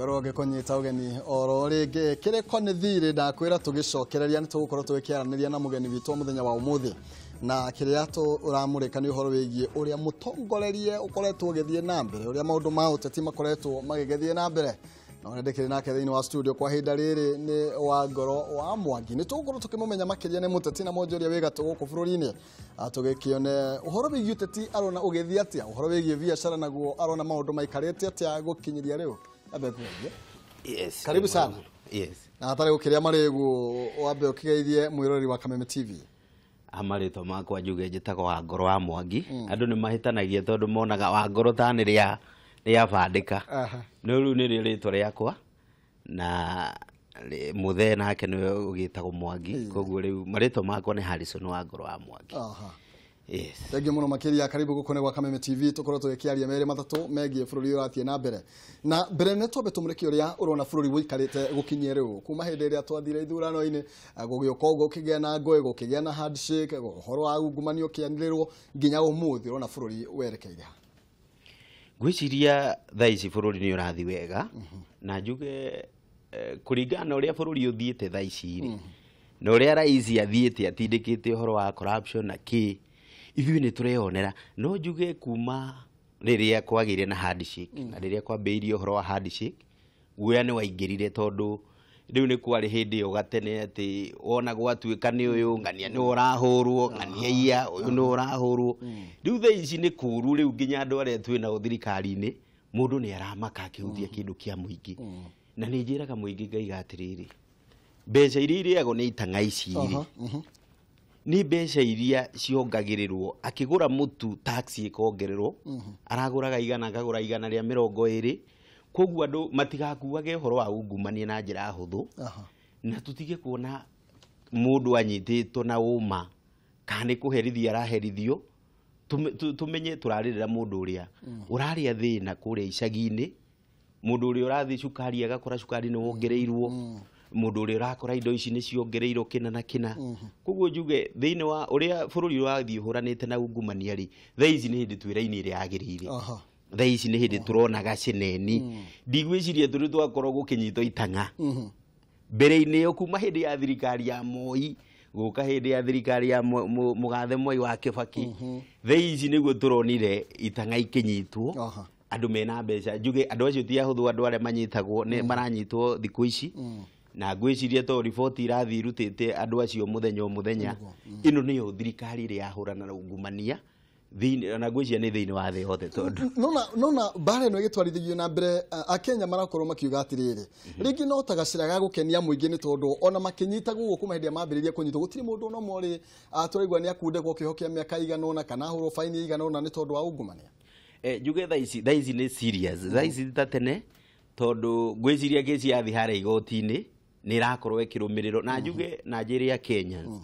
tauge ni berwo gikonyiita ugeni oro ringi kiriko ni thiri ndakwira tugicokereria ni tugukorwo tugikiaraniria na mugeni witu muthenya wa umuthi na yato uramure kani uhoro wigie uria mutongorerie ukoretwo ugithie na mbere uria mao tetima uteti makoretwo mage gedhie nambere na uria ndikiri nake thiini wa studio kwa ihinda riri ni wa goro wa mwangi ni tugukorwo tukimumenya makiria ni muteti na mojo wi wega guku kufururini ini kione uhoro wegi uteti arona ugithie atia uhoro wigie biacara naguo arona maundu maikarite atia gukinyiria riu ambe yes karibu sana yes na hatari gukiria marigu wambe ukigeithie mwirori wa kameme tv amaritwa ah, makwa njuge jitako wa ngoro wa mwangi mm. andũ nĩ mahĩtanagia tondũ monaga wa ngoro ta nĩ rĩa rĩabandĩka no rĩu nĩ rĩo rĩtwa rĩakwa na mũthee nake nĩwe ũgĩtagwo mwangi koguo rĩu marito makwa nĩ harison wa ngoro wa mwangi thengio må no makä ria karibu kukone kå nä kameme tv tå korwo tå gä mele aria megi ya fururi bå rå ri na bere. na mbere nä twambe tå må rä kä å rä a å rona u kuma hä ya toa rä idura no ine. Gugio kogo gä å ka gå kä na ngoä gugio na å horo agu ungumania kia nilero. anä rwo uro na fururi thä å rona bå rå ri werekeire ha ngwiciria wega na njuge eh, kå ringana na å rä a bå rå ri å thiä te thaa mm-hmm. na ulea raizi ya dhiete ya tideke te horo wa corruption na kä ithuĩ nĩ tũreyonera no njuge kuma rĩrĩa kwagĩire na handshake mm. na rĩrĩa kwambĩirie ũhoro wa handshake guoya nĩ waingĩrire tondũ rĩu nĩ kwarĩ hĩndĩ ĩyo gatene atĩ wona gwatuĩka nĩ ũyũ ng'ania nĩ ũrahũrwo ah. ng'ania iya ũyũ ah. nĩ ũrahũrwo mm. rĩu thaa ici nĩ kũru rĩu nginya andũ arĩa twĩ na thirikari-inĩ mũndũ nĩ aramaka akĩhutia mm. kĩndũ kĩa mũingĩ na nĩ njĩraga mũingĩ ngaiga atĩrĩrĩ mbeca iria irĩagwo nĩ itang'a ici rĩ nä mbeca iria ciongagärärwo akä gå ra må tu mm -hmm. aragåraga igana akagå igana ria mirongo iri koguo andå matigakuage horo wa ungumania na njä ra hå thå uh -huh. na tå tige kuona må ndå anyitä two na å ma kana nä kå herithia araherithio tå menye tå rarä rä ra må ndå å rä a å mm. rarä a thä na kå rä a må ndå å rä a å cukari agakora cukari nä wongereirwo mm -hmm mundu uri rakora indo ici ni ciongereirwo kina na kina mhm. koguo njuge thini wa uria bururi wathii huranite na ungumania ri thaa ni hindi twiraini iri yagirire thaa ici nä hä ndä tå ronaga cineni ndigwä ciria twakorwo gå itanga mhm. mbere-inä ä yo kuma hä ya thirikari ya moi guka hindi ya thirikari ya mugathe moi wa kä baki mhm. thaa ici guo tå itanga ikinyitwo nyitwo mena mbeca njuge andå acio ti ahå thå andå arä a maranyitwo thikå ici na ngwicirie to riboti irathi irutite andu acio muthenya muthenya ino mm. niyo thirikari ri yahurana na ungumania na ngwĩcia ni thini wa thĩ yothe tondũ nona nona mbaara ĩno ĩgĩtwarithĩrio na mbere akenya marakorwo makiuga atiriri mhm. ringi no tagacira ga gukenia muingi ni tondu ona makinyita guko kuma a mambĩrĩria kũnyitwo gũtirĩ mũndũ ona ũmwe ũrĩ tũraigua nĩ akundĩkwo kĩoho kĩa mĩaka igana ũna kana hũrwo baini igana ũna ni tondu wa ungumania eh juge ici thaa ici nĩ serious thaa mm. ici ta tene tondũ ngwĩciria kĩci yathiĩ harĩa igoti-inĩ nä rakorwo ä rå mä rä ro na mm-hmm. njuge na njä rä a kenya mm.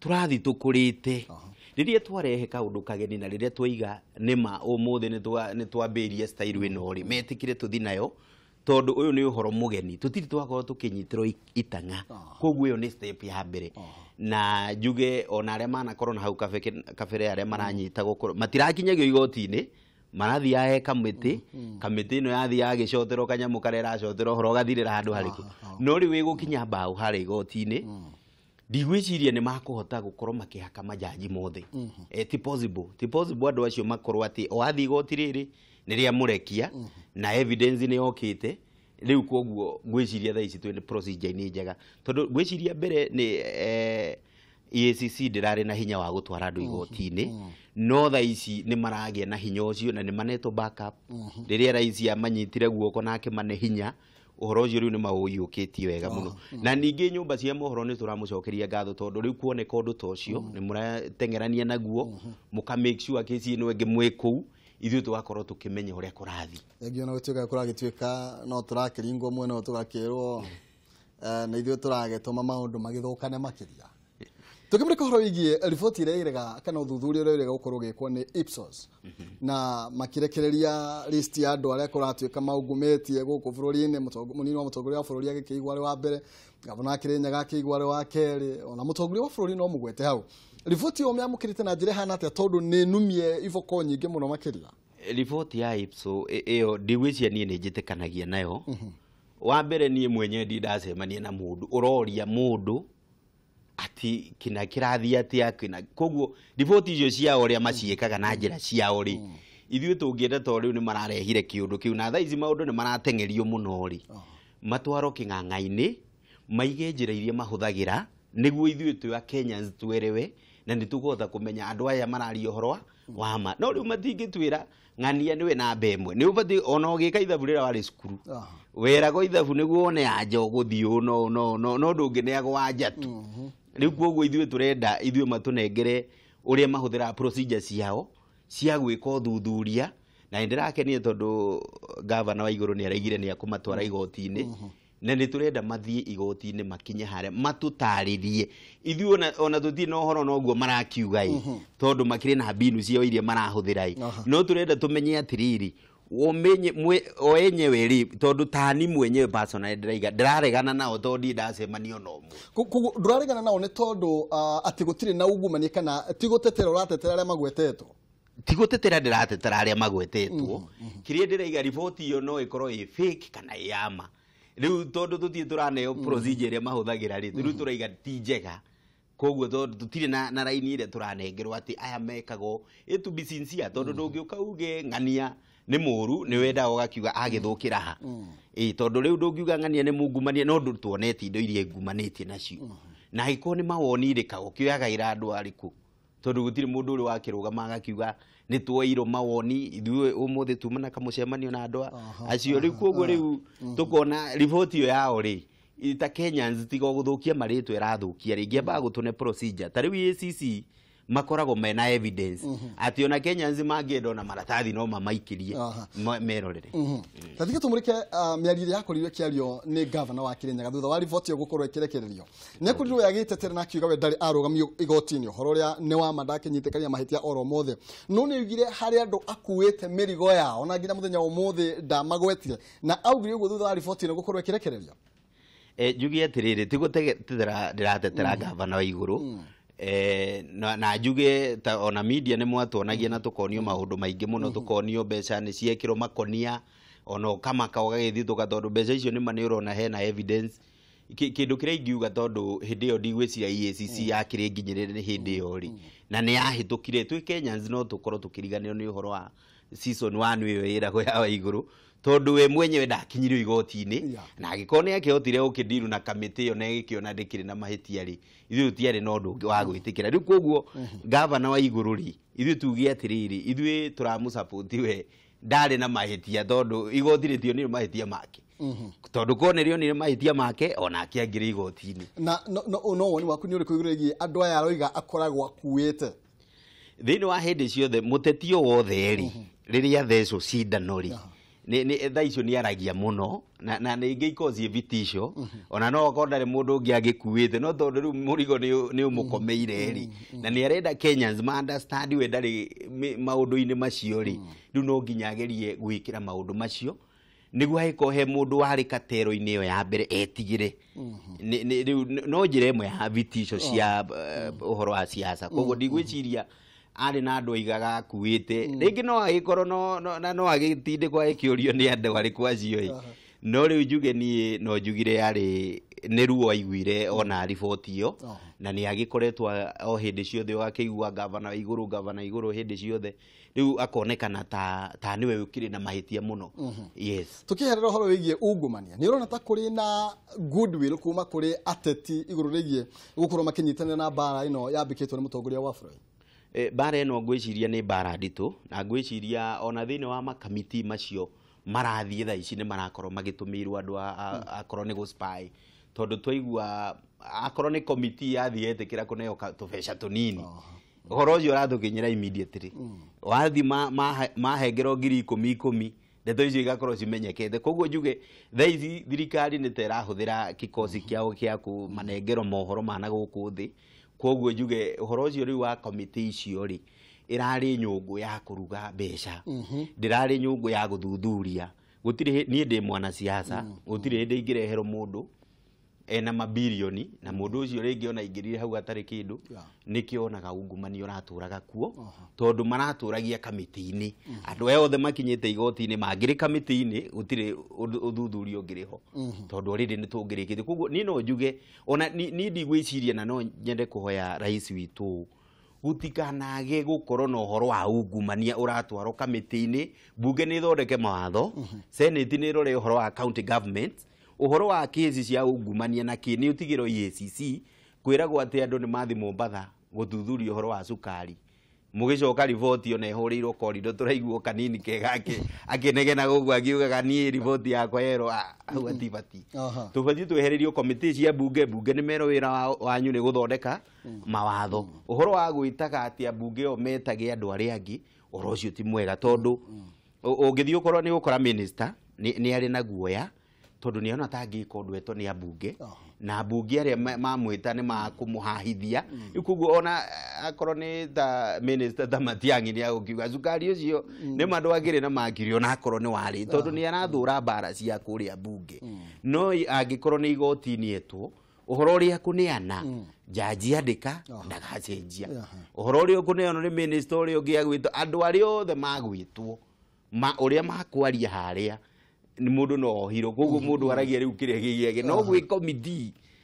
tå rathi tå kå rä te rä uh-huh. rä a twarehe kaå ndå kageni na rä rä a twaiga nä ma å må thä nä twambä irie ä no rä metä kä re tå thi nayo tondå å yå nä å horo må geni tå tiri twakorwo tå kä nyitä ro itanga uh-huh. koguo ä yo nä ya mbere uh-huh. na njuge ona arä a manakorwo na hau kabere arä a maranyita mm-hmm. gå korwo matirakinyagio igoti-inä marathiaga he kamĩtĩ mm, mm. kamĩtĩ ĩno yathiaga gĩcoterwo kanyamũ karĩa ĩracoterwo horo gathirĩra handũ ah, harĩ kũ ah, ah. no rĩu ĩgũkinya mbaũ harĩa igoti-inĩ mm. ndigwĩciria nĩ makũhota gũkorwo makĩhaka majaji mothe mm-hmm. eh, ti possible ti possible andũ acio makorwo atĩ o athiĩ igoti rĩrĩ nĩ rĩa mũrekia mm-hmm. na evidence nĩ yokĩte rĩu koguo gwĩciria thaa ici twĩ procedure-inĩ njega tondũ gwĩciria mbere nĩ eh, EACC ndirari na hinya wa gutwara andu mm-hmm. igoti-ini mm-hmm. no tha ici nä maragä na hinya å na nä manetwo backup mm-hmm. rä raisi a raici amanyitire guoko nake mane hinya uhoro ucio riu ni mauiyukitie wega muno na ningi nyumba cia mohoro ni turamucokeria ngatho tondu riu kuoneka undu ta ucio ni murateng'erania naguo muka make sure kesi ino ingi mwi kuu ithuĩ tũgakorwo tũkĩmenya ũrĩa kũrathi thengi ona gũtuĩka kũragĩtuĩka no tũrakĩringwo mwena ũyũ tũgakĩrwo mm. eh, na ithuĩ tũragetũma maũndũ magĩthũkane makĩria tukimulika horo igie riboti iria irega kana uthuthuria uria irega gukorwo ugikwo ni Ipsos mm-hmm. na makirekereria list ya andu aria ugumeti ya guku bururi-ini munini wa mutongoria wa bururi agikigwa ari wa mbere gavana akirinyaga akigwa ari wa keri ona mutongoria wa bururi no mugwete hau riboti iyo miamukirite na njira ihana atia tondu ni numie ivoko nyingi muno makiria riboti ya Ipsos iyo ndigwicia nie ni njitikanagia nayo mm-hmm. wa mbere nie mwenye ndi ndacemanie na mundu uroria mundu ati kina kirathi ati akina koguo riboti icio ciao ria maciĩkaga na njira ciao rĩ ithuĩ tũngĩenda to rĩu nĩ mararehire kĩũndũ kĩu na thaa ici maũndũ nĩ marateng'erio mũno rĩ matwaro kĩnganga maige njĩra iria mahũthagĩra nĩguo ithuĩ twĩ kenya twerewe na nĩ tũkũhota kũmenya andũ aya mararia ũhoro wa wa ma no rĩu matingĩtwĩra ng'ania nĩwe namba ĩmwe nĩ ũbatiĩ ona ũgĩka ithabu rĩrĩa warĩ cukuru weragwo ithabu nĩguo wone anja ũgũthiĩ no no no no ndũngĩneagwo anja tu mhm u koguo ithuĩ turenda ithuĩ matunengere uria mahuthira procedure ciao cia gwika thuthuria na nä ndä rakenire tondå gavana wa igå rå nä araigire nä matwara mm. igoti-inä mm-hmm. na nä tå renda mathiä igoti-inä makinye harä matå tarä rie ithuä ona tå tiä na å horo noguo marakiugaä mm-hmm. tondå makä rä na mbinu ciao iria marahå thä ra uh-huh. no tå renda tå menye atä rä rä umenye mwe wenyewe ri tondu tani mwenyewe personal ndiraiga ndiraregana nao thondi ndacemanio no mwe nduraregana nao ni tondu ah, ati gutire na ungumania kana ti gutetera uratetera aria magwetetwo ti gutetera ndiratetera aria magwetetwo mm mm-hmm, -hmm. kiria ndiraiga riboti iyo no ikorwo i fake kana yama riu tondu tutie turaneo mm-hmm. procedure iria mahuthagira ri riu mm-hmm. turaiga ti njega koguo tondu tutire na, na raini iria turanengerwo ati aya mekago itu bisinsia tondu ndungiuka uge ng'ania nä må ru nä wendaga å gakiuga agä thå kä ra ha ä mm. tondå rä u ndå ngä ng'ania nä må ngumanie no ndå twonete indo iria ngumanä tie nacio mm. na angä korwo nä mawoni rä ka gå kä oyaga ira andå arä kå tondå gå tirä må ndå å rä wakä rå gama agakiuga nä tweirwo mawoni ithuä å må thä tumana kamå na andå acio rä u koguo ah. rä u mm. tå kona riboti ä yo yao rä ta kenyans tigo gå thå kia marä two ĩrathå kia rä ngä ambaga gå tå ne ta u acc makoragwo mena evidence mhm. ati ona Kenya nzima ngienda na maratathi no mamaikirie merorere mhm. mm. tathike tumurike ah, miario yakorirwe kiario ni governor wa Kirinyaga thutha wa riboti yo gukorwo ikirekererio ni akorirwo yagitetere na kiuga we ndari arugamio igotini uhoro ũhoro ni wa ma ndakenyitĩkania mahitia oro mothe no nĩ oigire harĩ andũ akuĩte mĩrigo yao na nginya mũthenya ũmũthĩ ndamagwetire na augire ũguo thutha wa riboti ĩno gũkorwo ĩkĩrekererio eh, njugie atĩrĩrĩ tigũtetera ndĩratetera mm. governor wa iguru mm. eh, na njuge ta ona media nä mwatuonagia na tukonio maundu maingi muno mm-hmm. tukonio mbeca nä ciekirwo makonia ona kamaka ågagäthiä tå ka tondå mbeca icio nä ma nä å rona hena evidence kä ndå kä rä a ingiuga tondå hä ndä ä yo ndigwä cia eacc yakä rä nginyä rä rä hä ndä ä yo rä na nä yahä tå kire twä kenyans no tå korwo tå kä riganä ro nä å horo wa season 1 iyo ira ko yawa iguru tondu we mwenye we igoti igotini na agikone yake otire ukidiru na kamiti yo na gikiona ndikiri na mahitia ri ithu tiarĩ no ndu wa gwitikira ri koguo mm-hmm. governor wa iguru ri ithu tugi atiriri ithu turamu support we ndarĩ na mahitia tondu igotire tio ni mahitia make mm-hmm. tondå korwo nä rä onire mahätia make onake angä rä igoti-inä na no woni waku nä å rä kå igå rä andå aya aroiga akoragwo akuä te thä inä wa hä ndä ciothe må teti wothe rä rä athecwo cindano rä thaa icio nä aragia må no na nä ngä ikocie vitisho mhm. ona no okorwo ndarä må ndå å ngä agä kuä te no tondå rä u må rigo nä å må komeire mhm. rä mhm. na nä arenda kenyans we ndarä maå ndå-inä macio rä rä u no nginya agerie gwä kä ra maå ndå macio guo agä he må ndå warä katero-inä ä yo ya mbere etigä re rä no njä ra ä mwe ya vitisho cia å oh. eh, horo wa ciaca koguo ndigwä ciria mm -hmm arä na andå aigaga akuä te hmm. rä ngä no agä korwo na no agä tindäkwo agä kä å rio nä andå arä kw acio no rä u njuge niä no njugire yarä nä ruo aiguire ona hmm. riboti ä na nä agä koretwo o hä ndä ciothe akä igua ngavana igå rå ngavana igå rå hä ndä ciothe rä u akonekana ta, ta nä we å kä rä na mahä tia må no hmm. yes. tå kä herera å horo wä giä ungumania nä å rona ta kå rä na goodwill kuma kå rä ateti igå rå rä giä gå korwo makä nyitanä na mbara ä no yambä kä two nä må tongoria wa bururi mbara ä no ngwĩciria nĩ mbara nditũ na ngwĩciria ona thĩinĩ wa makamiti macio marathiĩ tha ici nĩ marakorwo magĩtũmĩirwo andũ akorwo nĩ gũ tondũ twaigua akorwo nĩ komiti yathiĩ etĩkĩra kũneo tũbeca tũnini ũhoro ũcio ũratũkinyĩra immediately hmm. wathi mahengerwo ngiri ikũmi ikũmi ndeto icio igakorwo cimenyekete koguo njuge thaa ici thirikari nĩ ta ĩrahũthĩra kikosi hmm. kĩao gĩa kũmanengero mohoro ma na gũkũ thĩ koguo njuge uhoro ucio riu wa komiti icio ri irari nyungu ya kuruga mbeca mm-hmm. ndĩrarĩ nyungu ya guthuthuria gutire ni ndi mwana siasa mm-hmm. gutire ndi ingĩreherwo mundu ena mabirioni na mũndũ ũcio rĩngĩ ona ingĩrire hau gatarĩ kĩndũ nĩkĩo onaga ungumania ũratũraga kuo tondũ maratũragia kamĩtĩ-inĩ mhm. andũ aya othe makinyĩte igoti-inĩ mangĩrĩ kamĩtĩ-inĩ gũtirĩ ũthuthuria ũngĩrĩ ho mhm. tondũ rĩrĩ nĩ tũngĩrĩkĩte koguo niĩ no njuge ona niĩ ndigwĩciria na no nyende kũhoya rais witũ gũtikanage gũkorwo na ũhoro wa ungumania ũratwarwo kamĩtĩ-inĩ mbunge nĩ ĩthondeke mawatho mhm. seneti nĩ ĩrore ũhoro wa county government uhoro wa kesi cia ungumania na kĩ nĩ ũtigĩro EACC kwĩragwo atĩ andũ nĩ mathi Mombatha gũthuthuria ũhoro wa cukari mũgĩcoka riboti ona ĩhũrĩirwo korido tũraiguo kanini kegake akĩnegena gũguo akiugaga niĩ riboti yakwa yerwo ah, hau mm-hmm. atibati tũbatiĩ twehererio komĩtĩ cia mbunge mbunge nĩ merwo wĩra wanyu nĩ gũthondeka mm-hmm. mawatho mm-hmm. ũhoro wa gwĩtaga atĩ ambunge ĩyo metage andũ arĩa angĩ ũhoro ũcio ti mwega tondũ ũngĩthiĩ ũkorwo nĩ ũgũkora minista nĩ arĩ na guoya tondu nä ona tangä å ndwetwo nä ambunge na ambunge arä a mamwä ta nä makå må hahithia mm. rä koguo ona akorwo nä ta thamatiangi nä agåkiuga cukari å cio mm. nä ma ndwagä rä na mangiri ona akorwo nä warä tondå nä arathå ra mbara cia kå rä a mbunge mm. no angä korwo nä igoti-inä etwo uhoro ria kuneana mm. jaji andika ndagacenjia oh. uhoro uh -huh. ria kuneana ni minister ria ungi agwitwo andu aria othe magwitwo ma uria makwaria haria nä må ndå no ohirwo koguo må ndå aragia rä rä u kä riu gä gigiage no gwi komithii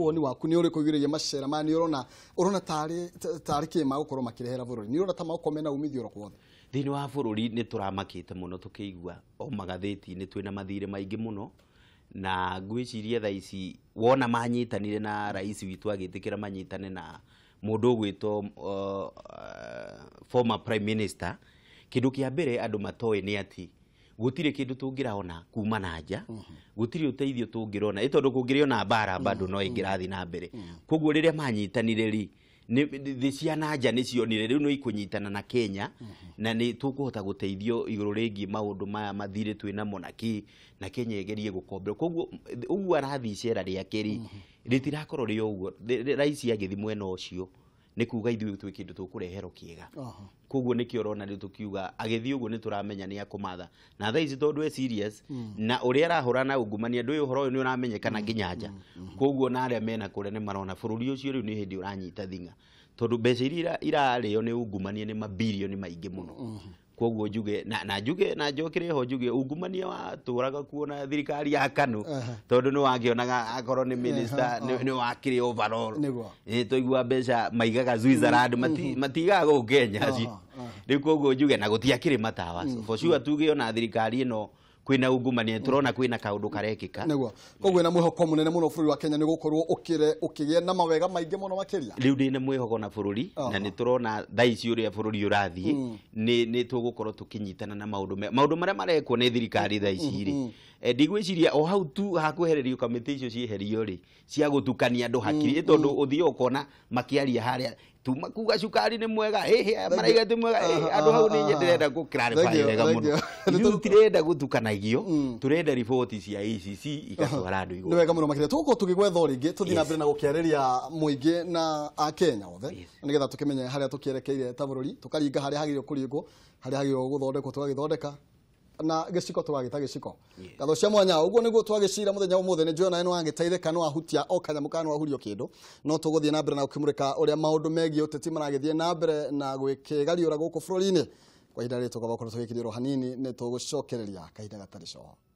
woni waku nä å rä kå igä rä rie macera maya nä å rona å rona tarä kä magåkorwo makärehera bå rå ri nä å rona ta magåkorwo na umithio roko wothe thä wa bå rå ri nä tå ramakä te må no tå kä igua o magatheti ni twä na mathirä maingä må no na ngwĩciria tha ici wona manyitanire na rais witu agitikira manyitane na mũndũ ũgwĩtwo uh, uh, former prime minister kĩndũ kĩa mbere andũ matoĩ nĩ atĩ gutire kä ndå tå ngä kuma na nja mhm. gutirä å teithio tå ngä rona tondå kå ngä rä ona mbara bado no ingirathi na mbere mhm. mhm. koguo rä rä a manyitanire rä thä cia nja nä cionire rä u no ikå nyitana na kenya na nä tå kå hota gå teithio igå rå rä maå ndå maya mathirä twä namo na kä na kenya ägerie gå komberwo koguo å guo arathiä icera rä ake rä rä tirakorwo rä raici agä thi mwena å cio nä kuga ithuä twä kä ndå tå kå rehero kä ega koguo nä kä orona rä tå agä å guo nä tå ramenya nä akå na thaa ici tondå e serious hmm. na å rä a arahå na ngumania andå å horo å yå nä å ramenyekana hmm. nginya nja hmm. koguo na arä a mena kå rä a nä marona bå rå ri å cio rä u nä hä ndä å ranyita thinga tondå mbeca iria irarä o nä ngumania nä mabirioni maingä må no koguo njuge na, na njuge na njokire ho njuge ungumania wa turaga kuona thirikari ya kanu uh -huh. tondu ni wangionaga akorwo ni minister uh -huh. ni wakire overall ni tuigua mbeca maigaga Switzerland mm -hmm. mati matigaga gå Kenya ri koguo njuge na gå tiakirä matawa mm-hmm. for sure tuge ona thirikari ä no kwina ungumania mm. turona kwina kaundu karekika niguo koguo na mwihoko munene muno bururi wa Kenya ni gukorwo ukire ukigie na mawega maingi muno makiria riu ni na mwihoko na bururi na ni turona thaici uria bururi urathii mm. ni ni tugukorwo tukinyitana na maundu maundu maria marekwo ni thirikari thaici ri mm-hmm. Eh, ndigwiciria o hau tu hakuhererio kamiti icio cieherio ri cia gutukania andu hakiri tondu uthio mm-hmm. ukona makiaria haria tuma kuga cukari nä mwega maraiga tä mwega andå hau nä nye ndä renda gå kärarega må no ithuä tirenda gå tukanagio tå renda riboti cia icc igatwara andå igå nä wega må no makä ria tå gå tå gä gwetha rä tå thiä na mbere na gå kä arä ria må ingä na akenya othe nä getha tå kä menye harä a tå kä erekeire ta bå rå ri tå karinga harä a hagä rä kå ringwo harä a hagä rä gå thondekwo tå gagä thondeka na ta gä ciko ngatho cia mwanya thenya niguo twagicira muthenya umuthi ni njona eno agiteitheka nä ahutia o kanyamå kana wahurio kä no gå thiä nambere na gå kä må rä ka å rä a maå ndå megiä å teti maragä na nambere na gwä kä gariå ra gå kå bå rå ri-inä kwa ihinda rä tå gakorwo tå gä kä rä hanini nä tå gå cokereria kahinda gatarä coho